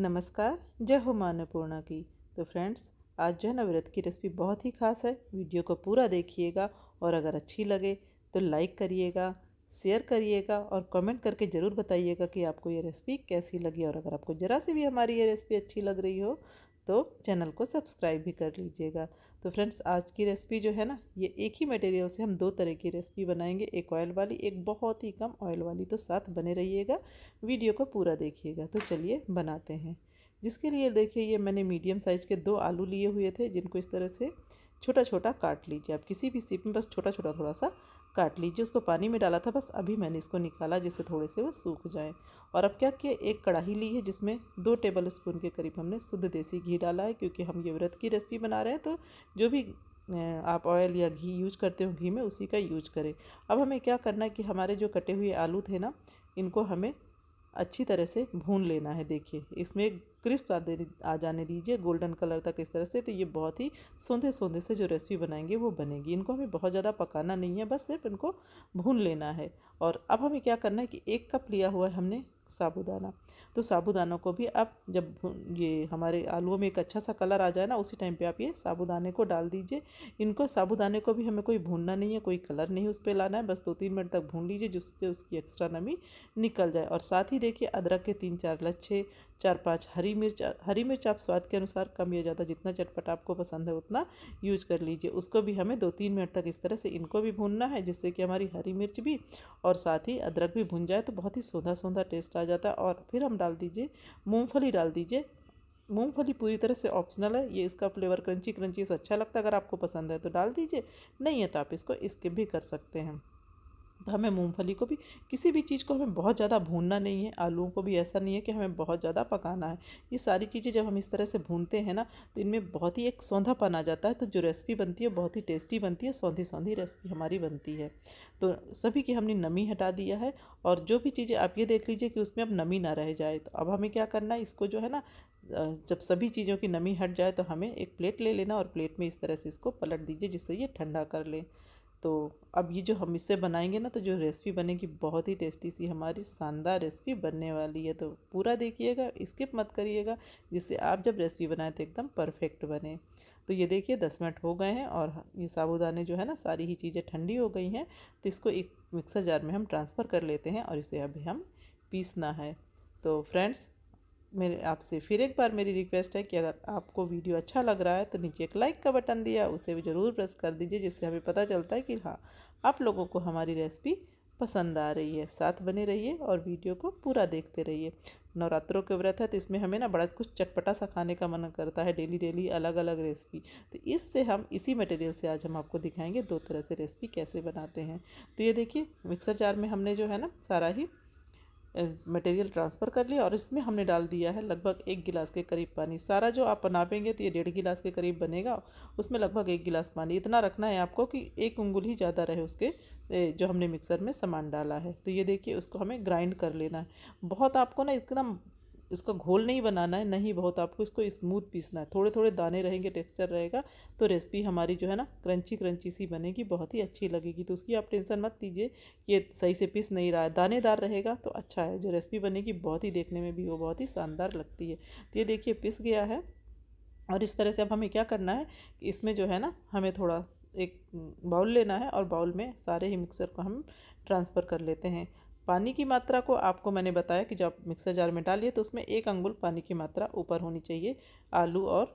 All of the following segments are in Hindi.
नमस्कार जय हो मान्यपूर्णा की तो फ्रेंड्स आज जो है व्रत की रेसिपी बहुत ही खास है वीडियो को पूरा देखिएगा और अगर अच्छी लगे तो लाइक करिएगा शेयर करिएगा और कमेंट करके ज़रूर बताइएगा कि आपको ये रेसिपी कैसी लगी और अगर आपको ज़रा सी भी हमारी ये रेसिपी अच्छी लग रही हो तो चैनल को सब्सक्राइब भी कर लीजिएगा तो फ्रेंड्स आज की रेसिपी जो है ना ये एक ही मटेरियल से हम दो तरह की रेसिपी बनाएंगे एक ऑयल वाली एक बहुत ही कम ऑयल वाली तो साथ बने रहिएगा वीडियो को पूरा देखिएगा तो चलिए बनाते हैं जिसके लिए देखिए ये मैंने मीडियम साइज़ के दो आलू लिए हुए थे जिनको इस तरह से छोटा छोटा काट लीजिए आप किसी भी सीप में बस छोटा छोटा थोड़ा सा काट लीजिए उसको पानी में डाला था बस अभी मैंने इसको निकाला जिससे थोड़े से वो सूख जाए और अब क्या किया एक कढ़ाई ली है जिसमें दो टेबल स्पून के करीब हमने शुद्ध देसी घी डाला है क्योंकि हम ये व्रत की रेसिपी बना रहे हैं तो जो भी आप ऑयल या घी यूज करते हो घी में उसी का यूज करें अब हमें क्या करना है कि हमारे जो कटे हुए आलू थे ना इनको हमें अच्छी तरह से भून लेना है देखिए इसमें क्रिस्प आ जाने दीजिए गोल्डन कलर तक इस तरह से तो ये बहुत ही सौंधे सौंधे से जो रेसिपी बनाएंगे वो बनेगी इनको हमें बहुत ज़्यादा पकाना नहीं है बस सिर्फ इनको भून लेना है और अब हमें क्या करना है कि एक कप लिया हुआ है हमने साबुदाना तो साबुदानों को भी आप जब ये हमारे आलूओं में एक अच्छा सा कलर आ जाए ना उसी टाइम पे आप ये साबूदाने को डाल दीजिए इनको साबूदाने को भी हमें कोई भूनना नहीं है कोई कलर नहीं उस पर लाना है बस दो तीन मिनट तक भून लीजिए जिससे उसकी एक्स्ट्रा नमी निकल जाए और साथ ही देखिए अदरक के तीन चार लच्छे चार पाँच हरी मिर्च हरी मिर्च आप स्वाद के अनुसार कम या ज़्यादा जितना चटपट आपको पसंद है उतना यूज कर लीजिए उसको भी हमें दो तीन मिनट तक इस तरह से इनको भी भूनना है जिससे कि हमारी हरी मिर्च भी और साथ ही अदरक भी भून जाए तो बहुत ही सोधा सोधा टेस्ट आ जाता है और फिर हम डाल दीजिए मूँगफली डाल दीजिए मूंगफली पूरी तरह से ऑप्शनल है ये इसका फ्लेवर क्रंची क्रंची से अच्छा लगता है अगर आपको पसंद है तो डाल दीजिए नहीं है तो आप इसको स्किप भी कर सकते हैं तो हमें मूंगफली को भी किसी भी चीज़ को हमें बहुत ज़्यादा भूनना नहीं है आलूओं को भी ऐसा नहीं है कि हमें बहुत ज़्यादा पकाना है ये सारी चीज़ें जब हम इस तरह से भूनते हैं ना तो इनमें बहुत ही एक सौंधापन आ जाता है तो जो रेसिपी बनती है बहुत ही टेस्टी बनती है सौंधी सौंधी रेसिपी हमारी बनती है तो सभी की हमने नमी हटा दिया है और जो भी चीज़ें आप ये देख लीजिए कि उसमें अब नमी ना रह जाए तो अब हमें क्या करना है इसको जो है ना जब सभी चीज़ों की नमी हट जाए तो हमें एक प्लेट ले लेना और प्लेट में इस तरह से इसको पलट दीजिए जिससे ये ठंडा कर लें तो अब ये जो हम इससे बनाएंगे ना तो जो रेसिपी बनेगी बहुत ही टेस्टी सी हमारी शानदार रेसिपी बनने वाली है तो पूरा देखिएगा स्किप मत करिएगा जिससे आप जब रेसिपी बनाएं तो एकदम परफेक्ट बने तो ये देखिए दस मिनट हो गए हैं और ये साबुदाने जो है ना सारी ही चीज़ें ठंडी हो गई हैं तो इसको एक मिक्सर जार में हम ट्रांसफ़र कर लेते हैं और इसे अभी हम पीसना है तो फ्रेंड्स मेरे आपसे फिर एक बार मेरी रिक्वेस्ट है कि अगर आपको वीडियो अच्छा लग रहा है तो नीचे एक लाइक का बटन दिया उसे भी ज़रूर प्रेस कर दीजिए जिससे हमें पता चलता है कि हाँ आप लोगों को हमारी रेसिपी पसंद आ रही है साथ बने रहिए और वीडियो को पूरा देखते रहिए नवरात्रों के व्रत है तो इसमें हमें ना बड़ा कुछ चटपटा सा खाने का मन करता है डेली डेली अलग अलग रेसिपी तो इससे हम इसी मटेरियल से आज हम आपको दिखाएंगे दो तरह से रेसिपी कैसे बनाते हैं तो ये देखिए मिक्सर जार में हमने जो है ना सारा ही मटेरियल ट्रांसफ़र कर लिया और इसमें हमने डाल दिया है लगभग एक गिलास के करीब पानी सारा जो आप नापेंगे तो ये डेढ़ गिलास के करीब बनेगा उसमें लगभग एक गिलास पानी इतना रखना है आपको कि एक उंगुल ही ज़्यादा रहे उसके जो हमने मिक्सर में सामान डाला है तो ये देखिए उसको हमें ग्राइंड कर लेना है बहुत आपको ना एकदम इसका घोल नहीं बनाना है नहीं बहुत आपको इसको स्मूथ पीसना है थोड़े थोड़े दाने रहेंगे टेक्सचर रहेगा तो रेसिपी हमारी जो है ना क्रंची क्रंची सी बनेगी बहुत ही अच्छी लगेगी तो उसकी आप टेंशन मत लीजिए ये सही से पीस नहीं रहा है दानेदार रहेगा तो अच्छा है जो रेसिपी बनेगी बहुत ही देखने में भी वो बहुत ही शानदार लगती है तो ये देखिए पिस गया है और इस तरह से अब हमें क्या करना है कि इसमें जो है ना हमें थोड़ा एक बाउल लेना है और बाउल में सारे ही मिक्सर को हम ट्रांसफ़र कर लेते हैं पानी की मात्रा को आपको मैंने बताया कि जब मिक्सर जार में डालिए तो उसमें एक अंगुल पानी की मात्रा ऊपर होनी चाहिए आलू और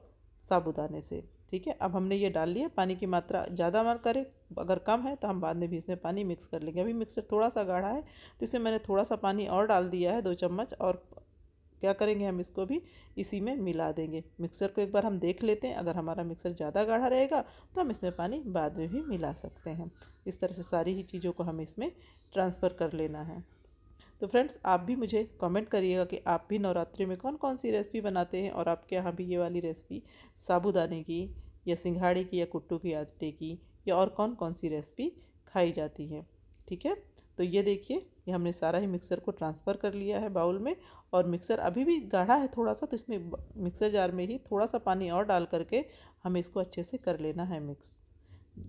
साबुदाने से ठीक है अब हमने ये डाल लिया पानी की मात्रा ज़्यादा मार करें अगर कम है तो हम बाद में भी इसमें पानी मिक्स कर लेंगे अभी मिक्सर थोड़ा सा गाढ़ा है तो इसमें मैंने थोड़ा सा पानी और डाल दिया है दो चम्मच और क्या करेंगे हम इसको भी इसी में मिला देंगे मिक्सर को एक बार हम देख लेते हैं अगर हमारा मिक्सर ज़्यादा गाढ़ा रहेगा तो हम इसमें पानी बाद में भी मिला सकते हैं इस तरह से सारी ही चीज़ों को हमें इसमें ट्रांसफ़र कर लेना है तो फ्रेंड्स आप भी मुझे कमेंट करिएगा कि आप भी नवरात्रि में कौन कौन सी रेसिपी बनाते हैं और आपके यहाँ भी ये वाली रेसिपी साबूदाने की या सिंघाड़े की या कुट्टू की आटे की या और कौन कौन सी रेसिपी खाई जाती है ठीक है तो ये देखिए ये हमने सारा ही मिक्सर को ट्रांसफ़र कर लिया है बाउल में और मिक्सर अभी भी गाढ़ा है थोड़ा सा तो इसमें मिक्सर जार में ही थोड़ा सा पानी और डाल करके हमें इसको अच्छे से कर लेना है मिक्स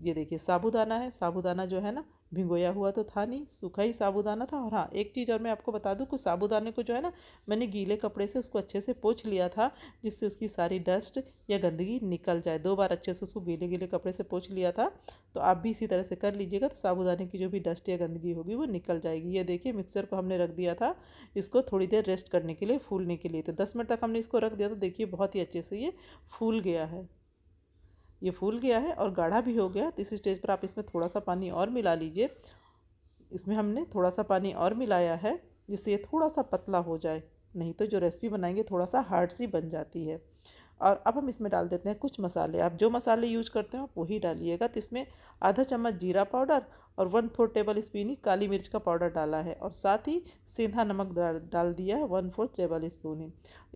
ये देखिए साबूदाना है साबूदाना जो है ना भिगोया हुआ तो था नहीं सूखा ही साबूदाना था और हाँ एक चीज़ और मैं आपको बता दूँ कि साबूदाने को जो है ना मैंने गीले कपड़े से उसको अच्छे से पोछ लिया था जिससे उसकी सारी डस्ट या गंदगी निकल जाए दो बार अच्छे से उसको गीले गीले कपड़े से पोछ लिया था तो आप भी इसी तरह से कर लीजिएगा तो साबूदाने की जो भी डस्ट या गंदगी होगी वो निकल जाएगी ये देखिए मिक्सर को हमने रख दिया था इसको थोड़ी देर रेस्ट करने के लिए फूलने के लिए तो दस मिनट तक हमने इसको रख दिया तो देखिए बहुत ही अच्छे से ये फूल गया है ये फूल गया है और गाढ़ा भी हो गया तो इस स्टेज पर आप इसमें थोड़ा सा पानी और मिला लीजिए इसमें हमने थोड़ा सा पानी और मिलाया है जिससे ये थोड़ा सा पतला हो जाए नहीं तो जो रेसिपी बनाएंगे थोड़ा सा हार्ड सी बन जाती है और अब हम इसमें डाल देते हैं कुछ मसाले आप जो मसाले यूज करते हो आप वही डालिएगा तो इसमें आधा चम्मच जीरा पाउडर और वन फोर टेबल स्पून ही काली मिर्च का पाउडर डाला है और साथ ही सीधा नमक डाल दिया है वन फोर टेबल स्पून ही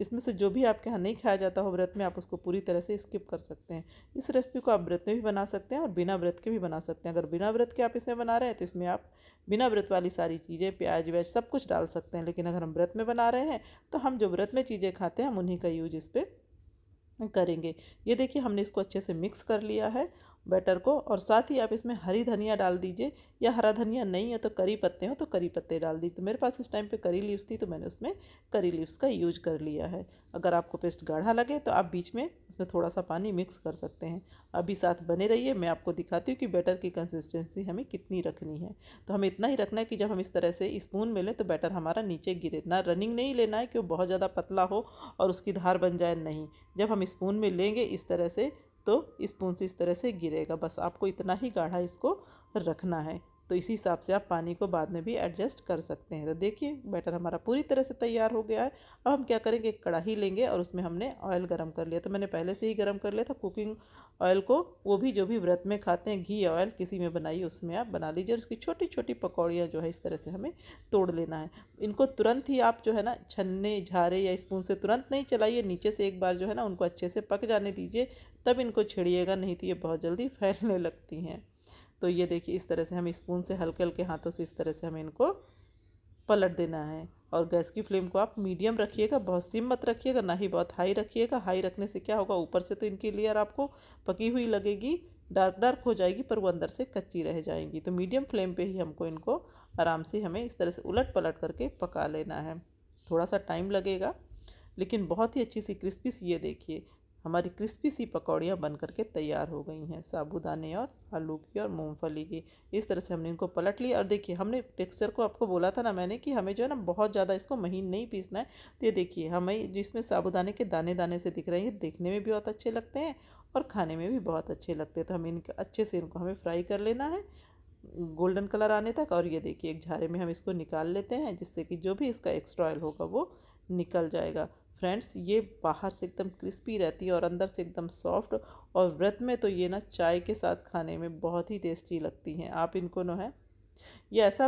इसमें से जो भी आपके यहाँ नहीं खाया जाता हो व्रत में आप उसको पूरी तरह से स्किप कर सकते हैं इस रेसिपी को आप व्रत में भी बना सकते हैं और बिना व्रत के भी बना सकते हैं अगर बिना व्रत के आप इसमें बना रहे हैं तो इसमें आप बिना व्रत वाली सारी चीज़ें प्याज व्याज सब कुछ डाल सकते हैं लेकिन अगर हम व्रत में बना रहे हैं तो हम जो व्रत में चीज़ें खाते हैं हम उन्हीं का यूज इस पर करेंगे ये देखिए हमने इसको अच्छे से मिक्स कर लिया है बैटर को और साथ ही आप इसमें हरी धनिया डाल दीजिए या हरा धनिया नहीं है तो करी पत्ते हो तो करी पत्ते डाल दीजिए तो मेरे पास इस टाइम पे करी लीव्स थी तो मैंने उसमें करी लीव्स का यूज कर लिया है अगर आपको पेस्ट गाढ़ा लगे तो आप बीच में उसमें थोड़ा सा पानी मिक्स कर सकते हैं अभी साथ बने रहिए मैं आपको दिखाती हूँ कि बैटर की कंसिस्टेंसी हमें कितनी रखनी है तो हमें इतना ही रखना है कि जब हम इस तरह से स्पून में लें तो बैटर हमारा नीचे गिरे ना रनिंग नहीं लेना है कि वो बहुत ज़्यादा पतला हो और उसकी धार बन जाए नहीं जब हम स्पून में लेंगे इस तरह से तो स्पून से इस तरह से गिरेगा बस आपको इतना ही गाढ़ा इसको रखना है तो इसी हिसाब से आप पानी को बाद में भी एडजस्ट कर सकते हैं तो देखिए बैटर हमारा पूरी तरह से तैयार हो गया है अब हम क्या करेंगे एक कढ़ाई लेंगे और उसमें हमने ऑयल गर्म कर लिया तो मैंने पहले से ही गर्म कर लिया था कुकिंग ऑयल को वो भी जो भी व्रत में खाते हैं घी ऑयल किसी में बनाइए उसमें आप बना लीजिए और उसकी छोटी छोटी पकौड़ियाँ जो है इस तरह से हमें तोड़ लेना है इनको तुरंत ही आप जो है ना छन्ने झारे या स्पून से तुरंत नहीं चलाइए नीचे से एक बार जो है ना उनको अच्छे से पक जाने दीजिए तब इनको छिड़िएगा नहीं तो ये बहुत जल्दी फैलने लगती हैं तो ये देखिए इस तरह से हम स्पून से हल्के हल्के हाथों से इस तरह से हमें इनको पलट देना है और गैस की फ्लेम को आप मीडियम रखिएगा बहुत सिम मत रखिएगा ना ही बहुत हाई रखिएगा हाई रखने से क्या होगा ऊपर से तो इनकी लेयर आपको पकी हुई लगेगी डार्क डार्क हो जाएगी पर वो अंदर से कच्ची रह जाएंगी तो मीडियम फ्लेम पे ही हमको इनको आराम से हमें इस तरह से उलट पलट करके पका लेना है थोड़ा सा टाइम लगेगा लेकिन बहुत ही अच्छी सी क्रिस्पी सी ये देखिए हमारी क्रिस्पी सी पकौड़ियाँ बन करके तैयार हो गई हैं साबूदाने और आलू की और मूंगफली की इस तरह से हमने इनको पलट लिया और देखिए हमने टेक्सचर को आपको बोला था ना मैंने कि हमें जो है ना बहुत ज़्यादा इसको महीन नहीं पीसना है तो ये देखिए हमें जिसमें साबूदाने के दाने दाने से दिख रहे हैं देखने में भी बहुत अच्छे लगते हैं और खाने में भी बहुत अच्छे लगते हैं तो हमें इनके अच्छे से इनको हमें फ्राई कर लेना है गोल्डन कलर आने तक और ये देखिए एक झारे में हम इसको निकाल लेते हैं जिससे कि जो भी इसका एक्स्ट्रा ऑयल होगा वो निकल जाएगा फ्रेंड्स ये बाहर से एकदम क्रिस्पी रहती है और अंदर से एकदम सॉफ्ट और व्रत में तो ये ना चाय के साथ खाने में बहुत ही टेस्टी लगती हैं आप इनको ना है ये ऐसा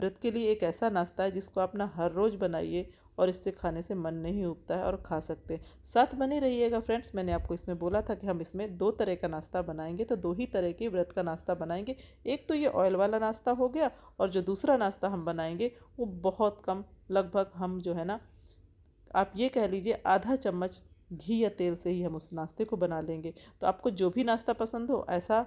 व्रत के लिए एक ऐसा नाश्ता है जिसको आप ना हर रोज़ बनाइए और इससे खाने से मन नहीं उगता है और खा सकते हैं साथ बने रहिएगा फ्रेंड्स मैंने आपको इसमें बोला था कि हम इसमें दो तरह का नाश्ता बनाएंगे तो दो ही तरह के व्रत का नाश्ता बनाएंगे एक तो ये ऑयल वाला नाश्ता हो गया और जो दूसरा नाश्ता हम बनाएंगे वो बहुत कम लगभग हम जो है ना आप ये कह लीजिए आधा चम्मच घी या तेल से ही हम उस नाश्ते को बना लेंगे तो आपको जो भी नाश्ता पसंद हो ऐसा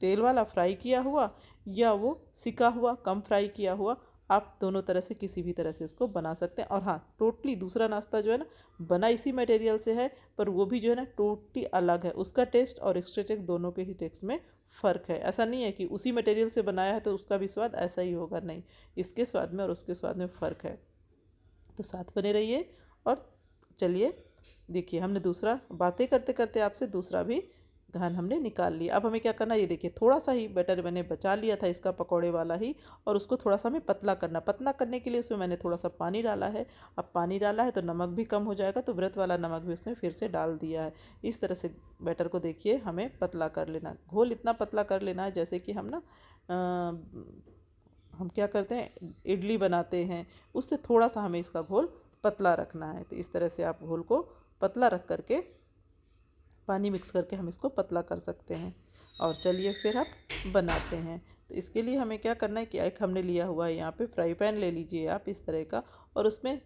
तेल वाला फ्राई किया हुआ या वो सिका हुआ कम फ्राई किया हुआ आप दोनों तरह से किसी भी तरह से इसको बना सकते हैं और हाँ टोटली दूसरा नाश्ता जो है ना बना इसी मटेरियल से है पर वो भी जो है ना टोटली अलग है उसका टेस्ट और एक्स्ट्रा टेस्ट दोनों के ही टेस्ट में फ़र्क है ऐसा नहीं है कि उसी मटेरियल से बनाया है तो उसका भी स्वाद ऐसा ही होगा नहीं इसके स्वाद में और उसके स्वाद में फ़र्क है तो साथ बने रहिए और चलिए देखिए हमने दूसरा बातें करते करते आपसे दूसरा भी घन हमने निकाल लिया अब हमें क्या करना ये देखिए थोड़ा सा ही बैटर मैंने बचा लिया था इसका पकौड़े वाला ही और उसको थोड़ा सा हमें पतला करना पतला करने के लिए उसमें मैंने थोड़ा सा पानी डाला है अब पानी डाला है तो नमक भी कम हो जाएगा तो व्रत वाला नमक भी उसमें फिर से डाल दिया है इस तरह से बैटर को देखिए हमें पतला कर लेना घोल इतना पतला कर लेना है जैसे कि हम ना आ, हम क्या करते हैं इडली बनाते हैं उससे थोड़ा सा हमें इसका घोल पतला रखना है तो इस तरह से आप घोल को पतला रख करके पानी मिक्स करके हम इसको पतला कर सकते हैं और चलिए फिर आप बनाते हैं तो इसके लिए हमें क्या करना है कि एक हमने लिया हुआ है यहाँ पे फ्राई पैन ले लीजिए आप इस तरह का और उसमें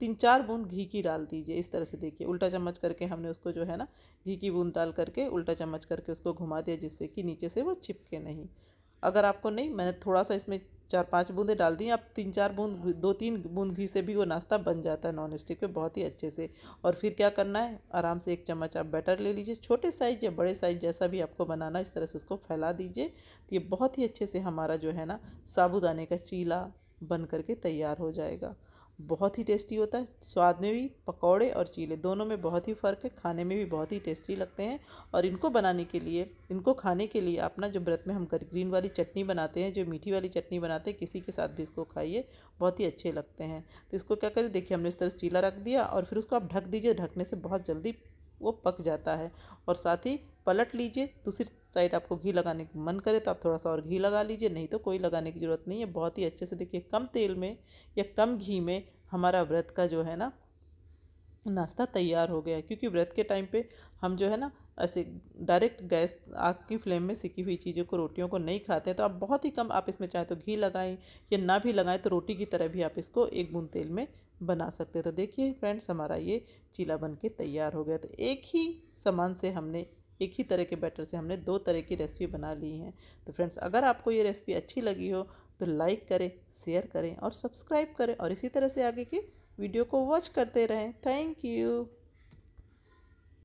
तीन चार बूंद घी की डाल दीजिए इस तरह से देखिए उल्टा चम्मच करके हमने उसको जो है ना घी की बूंद डाल करके उल्टा चम्मच करके उसको घुमा दिया जिससे कि नीचे से वो चिपके नहीं अगर आपको नहीं मैंने थोड़ा सा इसमें चार पाँच बूंदे डाल दी आप तीन चार बूंद दो तीन बूंद घी से भी वो नाश्ता बन जाता है नॉन स्टिक पे बहुत ही अच्छे से और फिर क्या करना है आराम से एक चम्मच आप बैटर ले लीजिए छोटे साइज या बड़े साइज जैसा भी आपको बनाना इस तरह से उसको फैला दीजिए तो ये बहुत ही अच्छे से हमारा जो है ना साबुदाने का चीला बन करके तैयार हो जाएगा बहुत ही टेस्टी होता है स्वाद में भी पकौड़े और चीले दोनों में बहुत ही फ़र्क है खाने में भी बहुत ही टेस्टी लगते हैं और इनको बनाने के लिए इनको खाने के लिए अपना जो व्रत में हम कर ग्रीन वाली चटनी बनाते हैं जो मीठी वाली चटनी बनाते हैं किसी के साथ भी इसको खाइए बहुत ही अच्छे लगते हैं तो इसको क्या करें देखिए हमने इस तरह से चीला रख दिया और फिर उसको आप ढक दीजिए ढकने से बहुत जल्दी वो पक जाता है और साथ ही पलट लीजिए दूसरी तो साइड आपको घी लगाने का मन करे तो आप थोड़ा सा और घी लगा लीजिए नहीं तो कोई लगाने की ज़रूरत नहीं है बहुत ही अच्छे से देखिए कम तेल में या कम घी में हमारा व्रत का जो है ना नाश्ता तैयार हो गया क्योंकि व्रत के टाइम पे हम जो है ना ऐसे डायरेक्ट गैस आग की फ्लेम में सिकी हुई चीज़ों को रोटियों को नहीं खाते हैं तो आप बहुत ही कम आप इसमें चाहे तो घी लगाएं या ना भी लगाएं तो रोटी की तरह भी आप इसको एक बूंद तेल में बना सकते हैं तो देखिए फ्रेंड्स हमारा ये चीला बन के तैयार हो गया तो एक ही सामान से हमने एक ही तरह के बैटर से हमने दो तरह की रेसिपी बना ली हैं तो फ्रेंड्स अगर आपको ये रेसिपी अच्छी लगी हो तो लाइक करें शेयर करें और सब्सक्राइब करें और इसी तरह से आगे की वीडियो को वॉच करते रहें थैंक यू